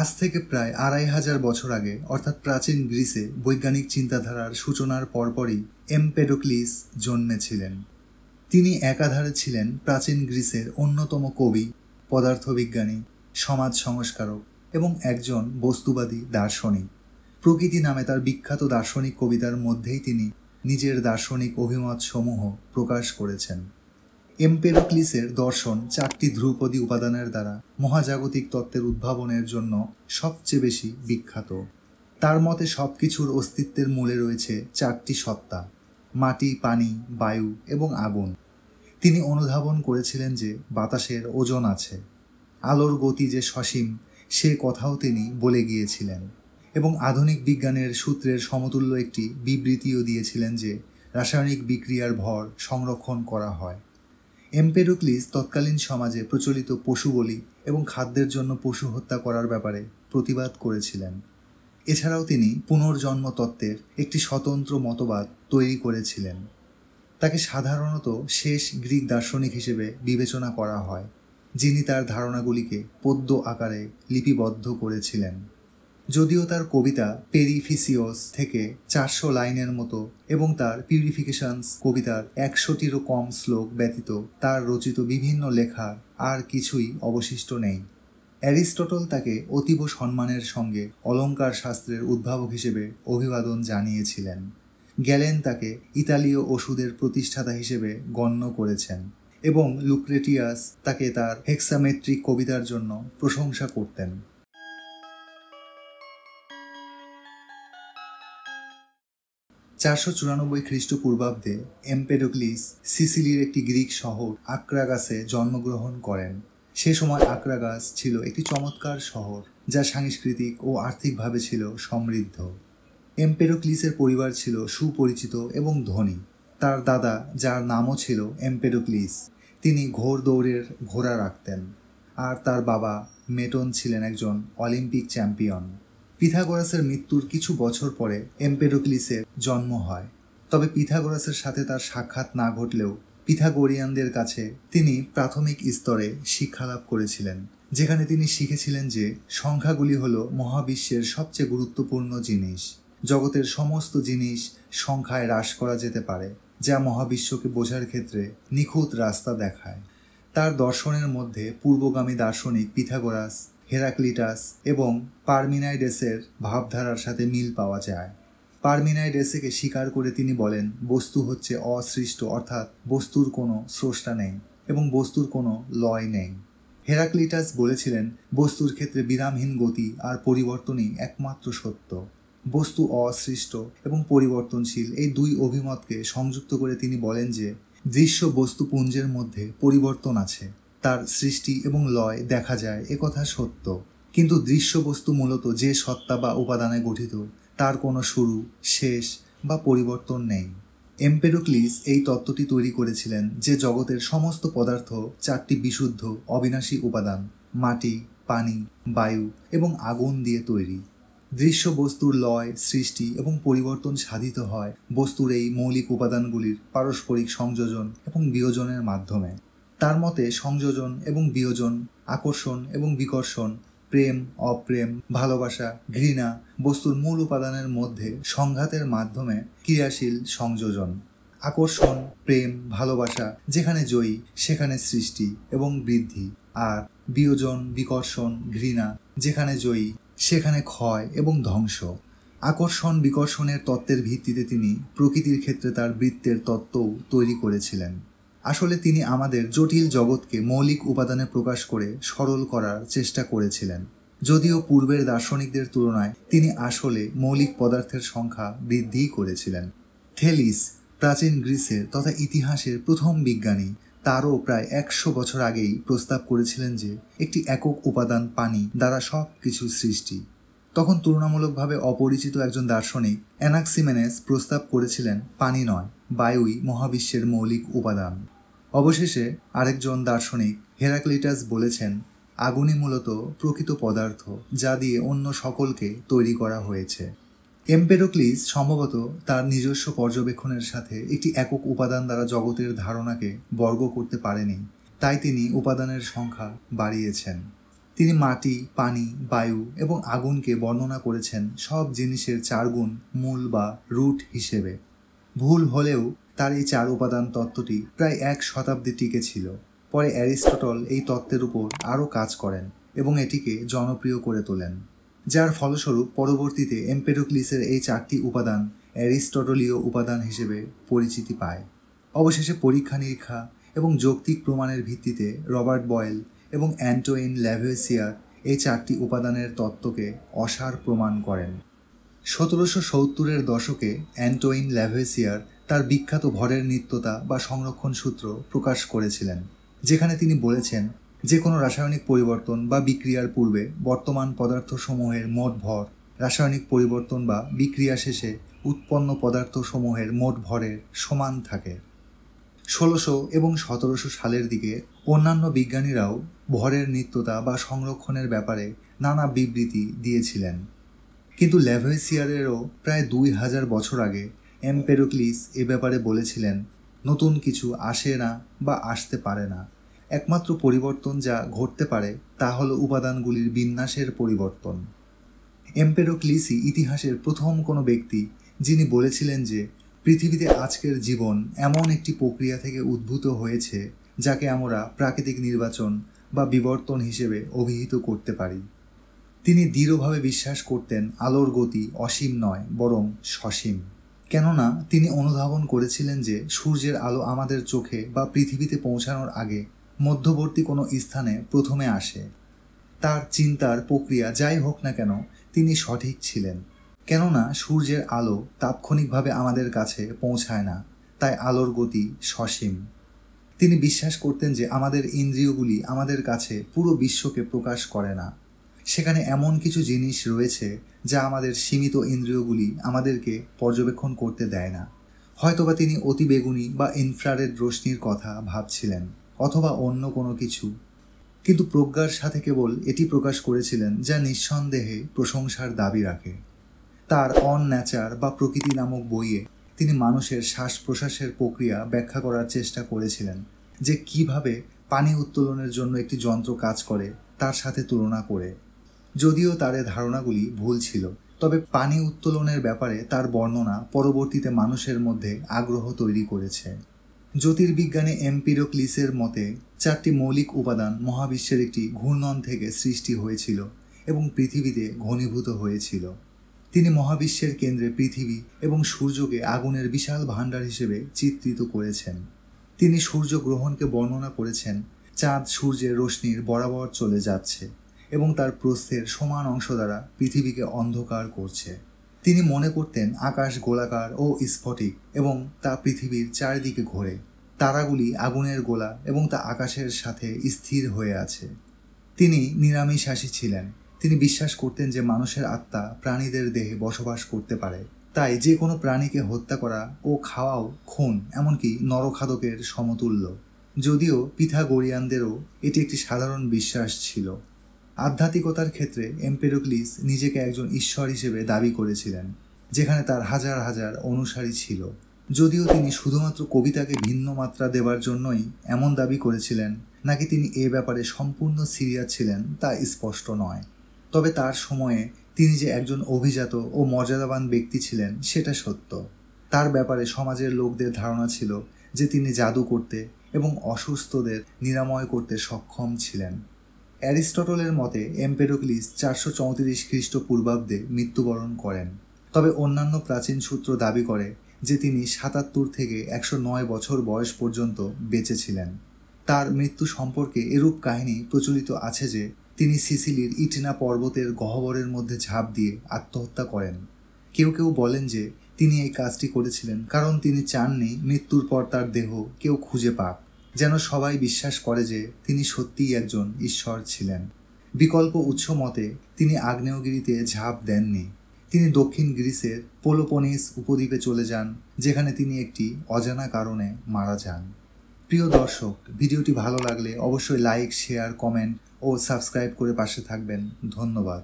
আজ থেকে প্রায় আড়াই হাজার বছর আগে অর্থাৎ প্রাচীন গ্রিসে বৈজ্ঞানিক চিন্তাধারার সূচনার পরপরই এমপেডোক্লিস জন্মেছিলেন তিনি একাধারে ছিলেন প্রাচীন গ্রিসের অন্যতম কবি পদার্থবিজ্ঞানী সমাজ সংস্কারক এবং একজন বস্তুবাদী দার্শনিক প্রকৃতি নামে তার বিখ্যাত দার্শনিক কবিতার মধ্যেই তিনি নিজের দার্শনিক অভিমতসমূহ প্রকাশ করেছেন এম্পেরোক্লিসের দর্শন চারটি ধ্রুপদী উপাদানের দ্বারা মহাজাগতিক তত্ত্বের উদ্ভাবনের জন্য সবচেয়ে বেশি বিখ্যাত তার মতে সব কিছুর অস্তিত্বের মূলে রয়েছে চারটি সত্তা মাটি পানি বায়ু এবং আগুন তিনি অনুধাবন করেছিলেন যে বাতাসের ওজন আছে আলোর গতি যে সসীম সে কথাও তিনি বলে গিয়েছিলেন এবং আধুনিক বিজ্ঞানের সূত্রের সমতুল্য একটি বিবৃতিও দিয়েছিলেন যে রাসায়নিক বিক্রিয়ার ভর সংরক্ষণ করা হয় এম্পেরোক্লিস তৎকালীন সমাজে প্রচলিত পশু বলি এবং খাদ্যের জন্য পশু হত্যা করার ব্যাপারে প্রতিবাদ করেছিলেন এছাড়াও তিনি পুনর্জন্ম তত্ত্বের একটি স্বতন্ত্র মতবাদ তৈরি করেছিলেন তাকে সাধারণত শেষ গ্রিক দার্শনিক হিসেবে বিবেচনা করা হয় যিনি তার ধারণাগুলিকে পদ্য আকারে লিপিবদ্ধ করেছিলেন যদিও তার কবিতা পেরিফিসিওস থেকে চারশো লাইনের মতো এবং তার পিউরিফিকেশনস কবিতার একশোটিরও কম শ্লোক ব্যতীত তার রচিত বিভিন্ন লেখা আর কিছুই অবশিষ্ট নেই অ্যারিস্টটল তাকে অতীব সম্মানের সঙ্গে অলঙ্কার শাস্ত্রের উদ্ভাবক হিসেবে অভিবাদন জানিয়েছিলেন গ্যালেন তাকে ইতালীয় ওষুধের প্রতিষ্ঠাতা হিসেবে গণ্য করেছেন এবং লুক্রেটিয়াস তাকে তার হেক্সামেট্রিক কবিতার জন্য প্রশংসা করতেন চারশো চুরানব্বই খ্রিস্টপূর্বাব্দে এম্পেডোক্লিস সিসিলির একটি গ্রিক শহর আক্রাগাসে জন্মগ্রহণ করেন সে সময় আক্রাগাস ছিল একটি চমৎকার শহর যা সাংস্কৃতিক ও আর্থিকভাবে ছিল সমৃদ্ধ এম্পেডোক্লিসের পরিবার ছিল সুপরিচিত এবং ধনী তার দাদা যার নামও ছিল এম্পেডোক্লিস তিনি ঘোর দৌড়ের ঘোড়া রাখতেন আর তার বাবা মেটন ছিলেন একজন অলিম্পিক চ্যাম্পিয়ন পিথাগোরাসের মৃত্যুর কিছু বছর পরে এম্পেরোক্লিসের জন্ম হয় তবে পিথাগোরাসের সাথে তার সাক্ষাৎ না ঘটলেও পিথাগোরিয়ানদের কাছে তিনি প্রাথমিক স্তরে শিক্ষালাভ করেছিলেন যেখানে তিনি শিখেছিলেন যে সংখ্যাগুলি হল মহাবিশ্বের সবচেয়ে গুরুত্বপূর্ণ জিনিস জগতের সমস্ত জিনিস সংখ্যায় হ্রাস করা যেতে পারে যা মহাবিশ্বকে বোঝার ক্ষেত্রে নিখুঁত রাস্তা দেখায় তার দর্শনের মধ্যে পূর্বগামী দার্শনিক পিথাগোরাস হেরাক্লিটাস এবং পারমিনাইডেসের ভাবধারার সাথে মিল পাওয়া যায় পারমিনাইডেসেকে স্বীকার করে তিনি বলেন বস্তু হচ্ছে অসৃষ্ট অর্থাৎ বস্তুর কোনো স্রষ্টা নেই এবং বস্তুর কোনো লয় নেই হেরাক্লিটাস বলেছিলেন বস্তুর ক্ষেত্রে বিরামহীন গতি আর পরিবর্তনই একমাত্র সত্য বস্তু অসৃষ্ট এবং পরিবর্তনশীল এই দুই অভিমতকে সংযুক্ত করে তিনি বলেন যে দৃশ্য বস্তুপুঞ্জের মধ্যে পরিবর্তন আছে তার সৃষ্টি এবং লয় দেখা যায় একথা সত্য কিন্তু দৃশ্যবস্তু মূলত যে সত্তা বা উপাদানে গঠিত তার কোনো শুরু শেষ বা পরিবর্তন নেই এম্পেরোক্লিস এই তত্ত্বটি তৈরি করেছিলেন যে জগতের সমস্ত পদার্থ চারটি বিশুদ্ধ অবিনাশী উপাদান মাটি পানি বায়ু এবং আগুন দিয়ে তৈরি দৃশ্য বস্তুর লয় সৃষ্টি এবং পরিবর্তন সাধিত হয় বস্তুর এই মৌলিক উপাদানগুলির পারস্পরিক সংযোজন এবং বিয়োজনের মাধ্যমে তার মতে সংযোজন এবং বিয়োজন আকর্ষণ এবং বিকর্ষণ প্রেম অপ্রেম ভালোবাসা ঘৃণা বস্তুর মূল উপাদানের মধ্যে সংঘাতের মাধ্যমে ক্রিয়াশীল সংযোজন আকর্ষণ প্রেম ভালোবাসা যেখানে জয়ী সেখানে সৃষ্টি এবং বৃদ্ধি আর বিয়োজন বিকর্ষণ ঘৃণা যেখানে জয়ী সেখানে ক্ষয় এবং ধ্বংস আকর্ষণ বিকর্ষণের তত্ত্বের ভিত্তিতে তিনি প্রকৃতির ক্ষেত্রে তার বৃত্তের তত্ত্বও তৈরি করেছিলেন আসলে তিনি আমাদের জটিল জগৎকে মৌলিক উপাদানে প্রকাশ করে সরল করার চেষ্টা করেছিলেন যদিও পূর্বের দার্শনিকদের তুলনায় তিনি আসলে মৌলিক পদার্থের সংখ্যা বৃদ্ধি করেছিলেন থেলিস প্রাচীন গ্রিসের তথা ইতিহাসের প্রথম বিজ্ঞানী তারও প্রায় একশো বছর আগেই প্রস্তাব করেছিলেন যে একটি একক উপাদান পানি দ্বারা সব কিছু সৃষ্টি তখন তুলনামূলকভাবে অপরিচিত একজন দার্শনিক অ্যানাক্সিমেনেস প্রস্তাব করেছিলেন পানি নয় বায়ুই মহাবিশ্বের মৌলিক উপাদান অবশেষে আরেকজন দার্শনিক হেরাক্লিটাস বলেছেন আগুনই মূলত প্রকৃত পদার্থ যা দিয়ে অন্য সকলকে তৈরি করা হয়েছে এম্পেরোক্লিস সম্ভবত তার নিজস্ব পর্যবেক্ষণের সাথে একটি একক উপাদান দ্বারা জগতের ধারণাকে বর্গ করতে পারেনি তাই তিনি উপাদানের সংখ্যা বাড়িয়েছেন তিনি মাটি পানি বায়ু এবং আগুনকে বর্ণনা করেছেন সব জিনিসের চারগুণ মূল বা রুট হিসেবে ভুল হলেও তার এই চার উপাদান তত্ত্বটি প্রায় এক শতাব্দী টিকে ছিল পরে অ্যারিস্টটল এই তত্ত্বের উপর আরও কাজ করেন এবং এটিকে জনপ্রিয় করে তোলেন যার ফলস্বরূপ পরবর্তীতে এম্পেরোক্লিসের এই চারটি উপাদান অ্যারিস্টটলীয় উপাদান হিসেবে পরিচিতি পায় অবশেষে পরীক্ষা নিরীক্ষা এবং যৌক্তিক প্রমাণের ভিত্তিতে রবার্ট বয়েল এবং অ্যান্টোইন ল্যাভেসিয়ার এই চারটি উপাদানের তত্ত্বকে অসার প্রমাণ করেন সতেরোশো সত্তরের দশকে অ্যান্টোইন ল্যাভেসিয়ার তার বিখ্যাত ভরের নিত্যতা বা সংরক্ষণ সূত্র প্রকাশ করেছিলেন যেখানে তিনি বলেছেন যে কোনো রাসায়নিক পরিবর্তন বা বিক্রিয়ার পূর্বে বর্তমান পদার্থসমূহের মোট ভর রাসায়নিক পরিবর্তন বা বিক্রিয়া শেষে উৎপন্ন পদার্থসমূহের মোট ভরের সমান থাকে ষোলোশো এবং সতেরোশো সালের দিকে অন্যান্য বিজ্ঞানীরাও ভরের নিত্যতা বা সংরক্ষণের ব্যাপারে নানা বিবৃতি দিয়েছিলেন কিন্তু ল্যাভেসিয়ারেরও প্রায় দুই হাজার বছর আগে এম্পেরোক্লিস এ ব্যাপারে বলেছিলেন নতুন কিছু আসে না বা আসতে পারে না একমাত্র পরিবর্তন যা ঘটতে পারে তা হল উপাদানগুলির বিন্যাসের পরিবর্তন এম্পেরোক্লিসি ইতিহাসের প্রথম কোনো ব্যক্তি যিনি বলেছিলেন যে পৃথিবীতে আজকের জীবন এমন একটি প্রক্রিয়া থেকে উদ্ভূত হয়েছে যাকে আমরা প্রাকৃতিক নির্বাচন বা বিবর্তন হিসেবে অভিহিত করতে পারি তিনি দৃঢ়ভাবে বিশ্বাস করতেন আলোর গতি অসীম নয় বরং সসীম কেননা তিনি অনুধাবন করেছিলেন যে সূর্যের আলো আমাদের চোখে বা পৃথিবীতে পৌঁছানোর আগে মধ্যবর্তী কোনো স্থানে প্রথমে আসে তার চিন্তার প্রক্রিয়া যাই হোক না কেন তিনি সঠিক ছিলেন কেননা সূর্যের আলো তাৎক্ষণিকভাবে আমাদের কাছে পৌঁছায় না তাই আলোর গতি সসীম তিনি বিশ্বাস করতেন যে আমাদের ইন্দ্রিয়গুলি আমাদের কাছে পুরো বিশ্বকে প্রকাশ করে না সেখানে এমন কিছু জিনিস রয়েছে যা আমাদের সীমিত ইন্দ্রিয়গুলি আমাদেরকে পর্যবেক্ষণ করতে দেয় না হয়তোবা তিনি অতিবেগুনি বা ইনফ্রারেড রশ্মির কথা ভাবছিলেন অথবা অন্য কোনো কিছু কিন্তু প্রজ্ঞার সাথে কেবল এটি প্রকাশ করেছিলেন যা নিঃসন্দেহে প্রশংসার দাবি রাখে তার অন ন্যাচার বা প্রকৃতি নামক বইয়ে তিনি মানুষের শ্বাস প্রশ্বাসের প্রক্রিয়া ব্যাখ্যা করার চেষ্টা করেছিলেন যে কিভাবে পানি উত্তোলনের জন্য একটি যন্ত্র কাজ করে তার সাথে তুলনা করে যদিও তার ধারণাগুলি ভুল ছিল তবে পানি উত্তোলনের ব্যাপারে তার বর্ণনা পরবর্তীতে মানুষের মধ্যে আগ্রহ তৈরি করেছে জ্যোতির্বিজ্ঞানে এম্পিরোক্লিসের মতে চারটি মৌলিক উপাদান মহাবিশ্বের একটি ঘূর্ণন থেকে সৃষ্টি হয়েছিল এবং পৃথিবীতে ঘনীভূত হয়েছিল তিনি মহাবিশ্বের কেন্দ্রে পৃথিবী এবং সূর্যকে আগুনের বিশাল ভাণ্ডার হিসেবে চিত্রিত করেছেন তিনি সূর্যগ্রহণকে বর্ণনা করেছেন চাঁদ সূর্যের রশ্মির বরাবর চলে যাচ্ছে এবং তার প্রস্থের সমান অংশ দ্বারা পৃথিবীকে অন্ধকার করছে তিনি মনে করতেন আকাশ গোলাকার ও স্ফটিক এবং তা পৃথিবীর চারিদিকে ঘোরে তারাগুলি আগুনের গোলা এবং তা আকাশের সাথে স্থির হয়ে আছে তিনি নিরামিষাসী ছিলেন তিনি বিশ্বাস করতেন যে মানুষের আত্মা প্রাণীদের দেহে বসবাস করতে পারে তাই যে কোনো প্রাণীকে হত্যা করা ও খাওয়াও খুন এমনকি নরখাদকের সমতুল্য যদিও পিথাগোরিয়ানদেরও এটি একটি সাধারণ বিশ্বাস ছিল আধ্যাত্মিকতার ক্ষেত্রে এম্পেরোক্লিস নিজেকে একজন ঈশ্বর হিসেবে দাবি করেছিলেন যেখানে তার হাজার হাজার অনুসারী ছিল যদিও তিনি শুধুমাত্র কবিতাকে ভিন্ন মাত্রা দেবার জন্যই এমন দাবি করেছিলেন নাকি তিনি এ ব্যাপারে সম্পূর্ণ সিরিয়াস ছিলেন তা স্পষ্ট নয় তবে তার সময়ে তিনি যে একজন অভিজাত ও মর্যাদাবান ব্যক্তি ছিলেন সেটা সত্য তার ব্যাপারে সমাজের লোকদের ধারণা ছিল যে তিনি জাদু করতে এবং অসুস্থদের নিরাময় করতে সক্ষম ছিলেন অ্যারিস্টটলের মতে এম্পেরোক্লিস চারশো চৌত্রিশ খ্রিস্টপূর্বাব্দে মৃত্যুবরণ করেন তবে অন্যান্য প্রাচীন সূত্র দাবি করে যে তিনি সাতাত্তর থেকে একশো নয় বছর বয়স পর্যন্ত বেঁচে ছিলেন তার মৃত্যু সম্পর্কে এরূপ কাহিনী প্রচলিত আছে যে তিনি সিসিলির ইটেনা পর্বতের গহ্বরের মধ্যে ঝাঁপ দিয়ে আত্মহত্যা করেন কেউ কেউ বলেন যে তিনি এই কাজটি করেছিলেন কারণ তিনি চাননি মৃত্যুর পর তার দেহ কেউ খুঁজে পাক যেন সবাই বিশ্বাস করে যে তিনি সত্যিই একজন ঈশ্বর ছিলেন বিকল্প উৎস মতে তিনি আগ্নেয়গিরিতে ঝাঁপ দেননি তিনি দক্ষিণ গ্রিসের পোলোপনিস উপদ্বীপে চলে যান যেখানে তিনি একটি অজানা কারণে মারা যান প্রিয় দর্শক ভিডিওটি ভালো লাগলে অবশ্যই লাইক শেয়ার কমেন্ট ও সাবস্ক্রাইব করে পাশে থাকবেন ধন্যবাদ